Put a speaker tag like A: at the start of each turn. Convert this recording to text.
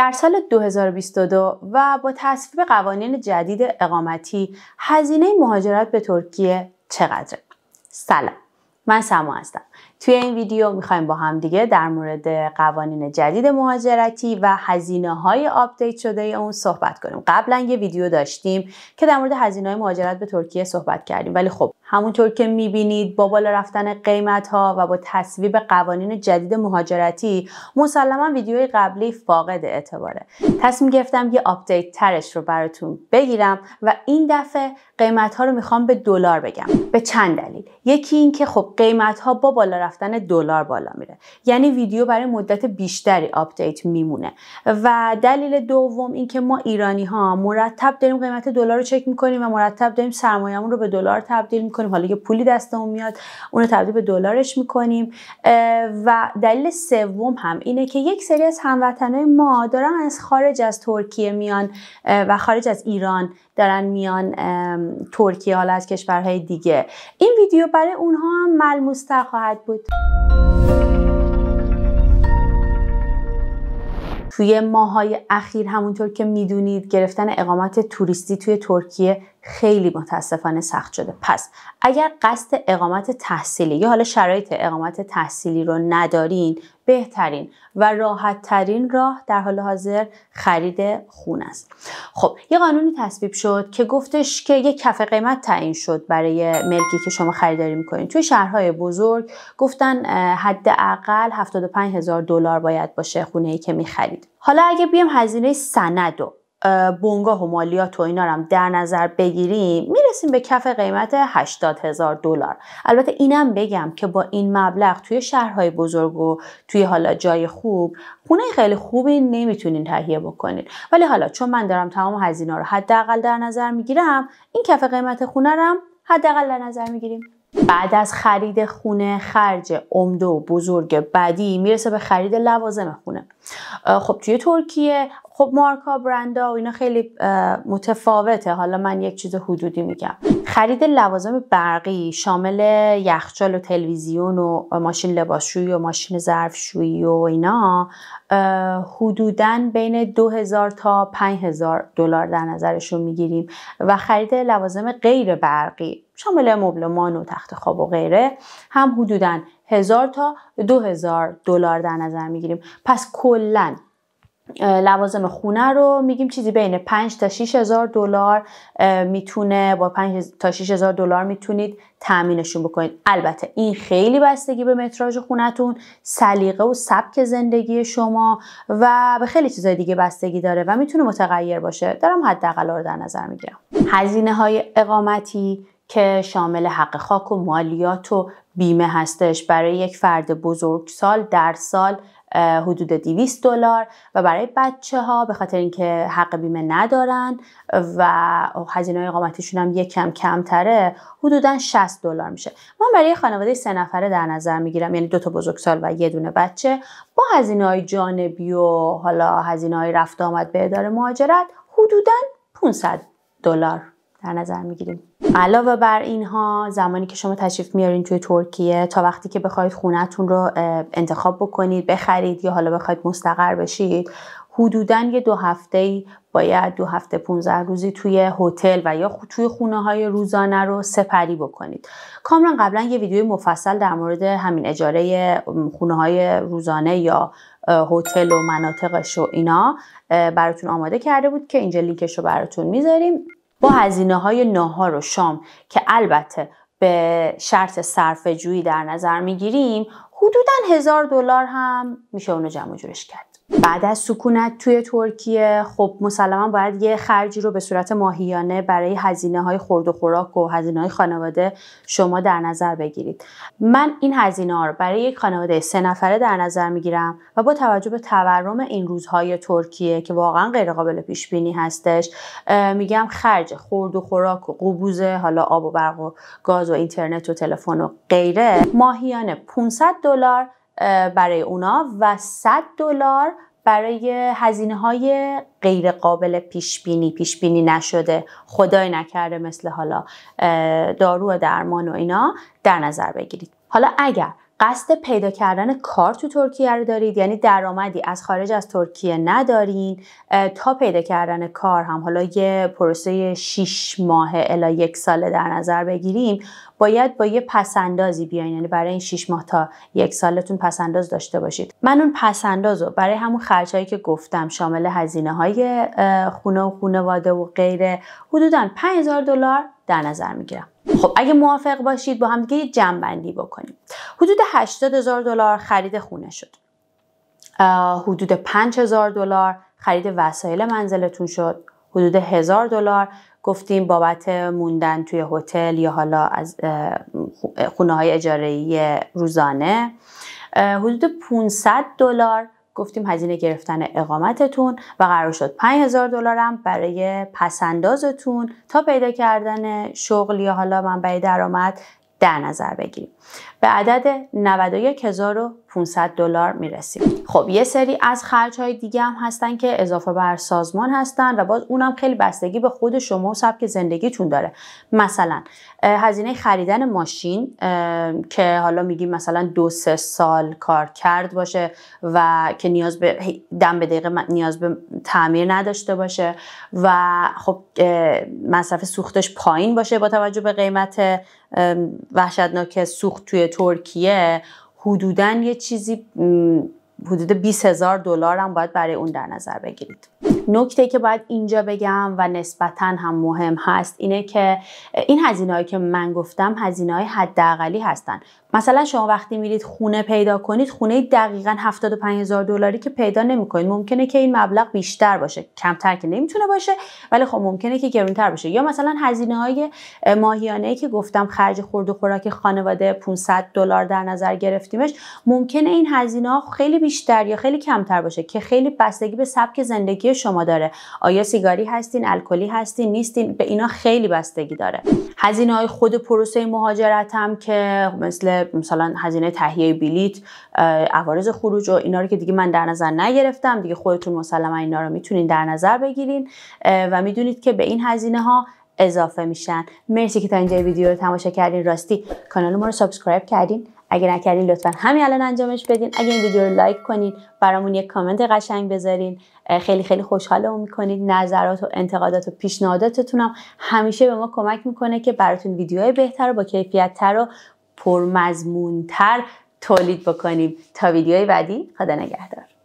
A: در سال 2022 و با تصویب قوانین جدید اقامتی هزینه مهاجرت به ترکیه چقدره؟ سلام من سما هستم توی این ویدیو میخوایم با هم دیگه در مورد قوانین جدید مهاجرتی و هزینه های آپدیت شده اون صحبت کنیم قبلا یه ویدیو داشتیم که در مورد هزینه های مهاجرت به ترکیه صحبت کردیم ولی خب همونطور که میبینید با بالا رفتن قیمت ها و با تصویب قوانین جدید مهاجرتی مسلما ویدیوی قبلی فاقد اعتباره تصمیم گرفتم یه آپدیت ترش رو براتون بگیرم و این دفعه قیمت ها رو میخوام به دلار بگم به چند دلیل یکی اینکه خب قیمت ها با بالا رفتن دلار بالا میره یعنی ویدیو برای مدت بیشتری آپدیت میمونه و دلیل دوم اینکه ما ایرانی ها مرتب داریم قیمت دلار رو چک میکنیم و مرتب داریم سرمایهمون رو به دلار تبدیل میکنیم حالا یه پولی دستمون میاد اون رو تبدیل به دلارش میکنیم و دلیل سوم هم اینه که یک سری از هموطنای ما دارن از خارج از ترکیه میان و خارج از ایران دارن میان ترکیه حالا از کشورهای دیگه این ویدیو برای اونها هم ملموستر خواهد بود بود توی ماهای اخیر همونطور که میدونید گرفتن اقامت توریستی توی ترکیه خیلی متاسفانه سخت شده پس اگر قصد اقامت تحصیلی یا حالا شرایط اقامت تحصیلی رو ندارین بهترین و راحت ترین راه در حال حاضر خرید خون است خب یه قانونی تصویب شد که گفتش که یه کف قیمت تعیین شد برای ملکی که شما خریداری میکنین توی شهرهای بزرگ گفتن حداقل 75 هزار دلار باید باشه خونه ای که میخرید حالا اگه بیم هزینه سند و بنگاه و مالیات و اینا هم در نظر بگیریم میرسیم به کف قیمت 80 هزار دلار البته اینم بگم که با این مبلغ توی شهرهای بزرگ و توی حالا جای خوب خونه خیلی خوبی نمیتونین تهیه بکنید ولی حالا چون من دارم تمام هزینه رو حداقل در نظر میگیرم این کف قیمت خونه رو حداقل در نظر میگیریم بعد از خرید خونه خرج عمده و بزرگ بعدی میرسه به خرید لوازم خونه خب توی ترکیه خب مارکا برندا و اینا خیلی متفاوته حالا من یک چیز حدودی میگم خرید لوازم برقی شامل یخچال و تلویزیون و ماشین لباسشویی و ماشین ظرفشویی و اینا حدودا بین 2000 تا 5000 دلار در نظرشون میگیریم و خرید لوازم غیر برقی شامل مبلمان و تخت خواب و غیره هم حدودا 1000 تا 2000 دلار در نظر میگیریم پس کلا لوازم خونه رو میگیم چیزی بین 5 تا 6 هزار دلار میتونه با 5 تا 6 هزار دلار میتونید تامینشون بکنید البته این خیلی بستگی به متراژ خونتون سلیقه و سبک زندگی شما و به خیلی چیزای دیگه بستگی داره و میتونه متغیر باشه دارم حداقل رو در نظر میگیرم هزینه های اقامتی که شامل حق خاک و مالیات و بیمه هستش برای یک فرد بزرگسال در سال حدود 200 دلار و برای بچه ها به خاطر اینکه حق بیمه ندارن و هزینه اقامتشون هم یکم کمتره حدودا 60 دلار میشه من برای خانواده سه نفره در نظر میگیرم یعنی دو تا بزرگسال و یه دونه بچه با هزینه های جانبی و حالا هزینه های رفت آمد به اداره مهاجرت حدودا 500 دلار در نظر میگیریم علاوه بر اینها زمانی که شما تشریف میارین توی ترکیه تا وقتی که بخواید خونهتون رو انتخاب بکنید بخرید یا حالا بخواید مستقر بشید حدودا یه دو هفته باید دو هفته 15 روزی توی هتل و یا توی خونه های روزانه رو سپری بکنید کامران قبلا یه ویدیو مفصل در مورد همین اجاره خونه های روزانه یا هتل و مناطقش و اینا براتون آماده کرده بود که اینجا لینکش رو براتون میذاریم با هزینه های ناهار و شام که البته به شرط صرفه جویی در نظر میگیریم حدودا هزار دلار هم میشه اونو جمع جورش کرد بعد از سکونت توی ترکیه خب مسلما باید یه خرجی رو به صورت ماهیانه برای هزینه های خورد و خوراک و هزینه های خانواده شما در نظر بگیرید من این هزینه ها رو برای یک خانواده سه نفره در نظر میگیرم و با توجه به تورم این روزهای ترکیه که واقعا غیر قابل پیش بینی هستش میگم خرج خورد و خوراک و قبوزه حالا آب و برق و گاز و اینترنت و تلفن و غیره ماهیانه 500 دلار برای اونا و 100 دلار برای هزینه های غیر قابل پیش بینی پیش بینی نشده خدای نکرده مثل حالا دارو و درمان و اینا در نظر بگیرید حالا اگر قصد پیدا کردن کار تو ترکیه رو دارید یعنی درآمدی از خارج از ترکیه ندارین تا پیدا کردن کار هم حالا یه پروسه 6 ماه الا یک ساله در نظر بگیریم باید با یه پسندازی بیاین یعنی برای این 6 ماه تا یک سالتون پسنداز داشته باشید من اون پسنداز رو برای همون خرچهایی که گفتم شامل هزینه های خونه و خونواده و غیره حدودا 5000 دلار در نظر میگیرم خب اگه موافق باشید با هم دیگه یه بندی بکنیم حدود 80 هزار دلار خرید خونه شد حدود 5 هزار دلار خرید وسایل منزلتون شد حدود هزار دلار گفتیم بابت موندن توی هتل یا حالا از خونه های اجاره روزانه حدود 500 دلار گفتیم هزینه گرفتن اقامتتون و قرار شد 5000 دلار هم برای پسندازتون تا پیدا کردن شغل یا حالا منبع درآمد در نظر بگیریم به عدد 91500 دلار میرسیم خب یه سری از خرج های دیگه هم هستن که اضافه بر سازمان هستن و باز اونم خیلی بستگی به خود شما و سبک زندگیتون داره مثلا هزینه خریدن ماشین که حالا میگیم مثلا دو سه سال کار کرد باشه و که نیاز به دم به دقیقه نیاز به تعمیر نداشته باشه و خب مصرف سوختش پایین باشه با توجه به قیمت وحشتناک سوخت توی ترکیه حدودا یه چیزی حدود 20 هزار دلار هم باید برای اون در نظر بگیرید نکته که باید اینجا بگم و نسبتا هم مهم هست اینه که این هزینه هایی که من گفتم هزینه های حداقلی هستن مثلا شما وقتی میرید خونه پیدا کنید خونه دقیقا 75000 دلاری که پیدا نمیکنید ممکنه که این مبلغ بیشتر باشه کمتر که نمیتونه باشه ولی خب ممکنه که گرونتر باشه یا مثلا هزینه های ماهیانه ای که گفتم خرج خورد و خوراک خانواده 500 دلار در نظر گرفتیمش ممکنه این هزینه خیلی بیشتر یا خیلی کمتر باشه که خیلی بستگی به سبک زندگی شما داره آیا سیگاری هستین الکلی هستین نیستین به اینا خیلی بستگی داره هزینه های خود پروسه مهاجرت هم که مثل مثلا هزینه تهیه بلیت عوارض خروج و اینا رو که دیگه من در نظر نگرفتم دیگه خودتون مسلما اینا رو میتونین در نظر بگیرین و میدونید که به این هزینه ها اضافه میشن مرسی که تا اینجا ویدیو رو تماشا کردین راستی کانال ما رو سابسکرایب کردین اگه نکردین لطفا همین الان انجامش بدین اگه این ویدیو رو لایک کنین برامون یک کامنت قشنگ بذارین خیلی خیلی خوشحالمون میکنید نظرات و انتقادات و پیشنهاداتتون هم همیشه به ما کمک میکنه که براتون ویدیوهای بهتر و با کیفیتتر و پرمضمونتر تولید بکنیم تا ویدیوهای بعدی خدا نگهدار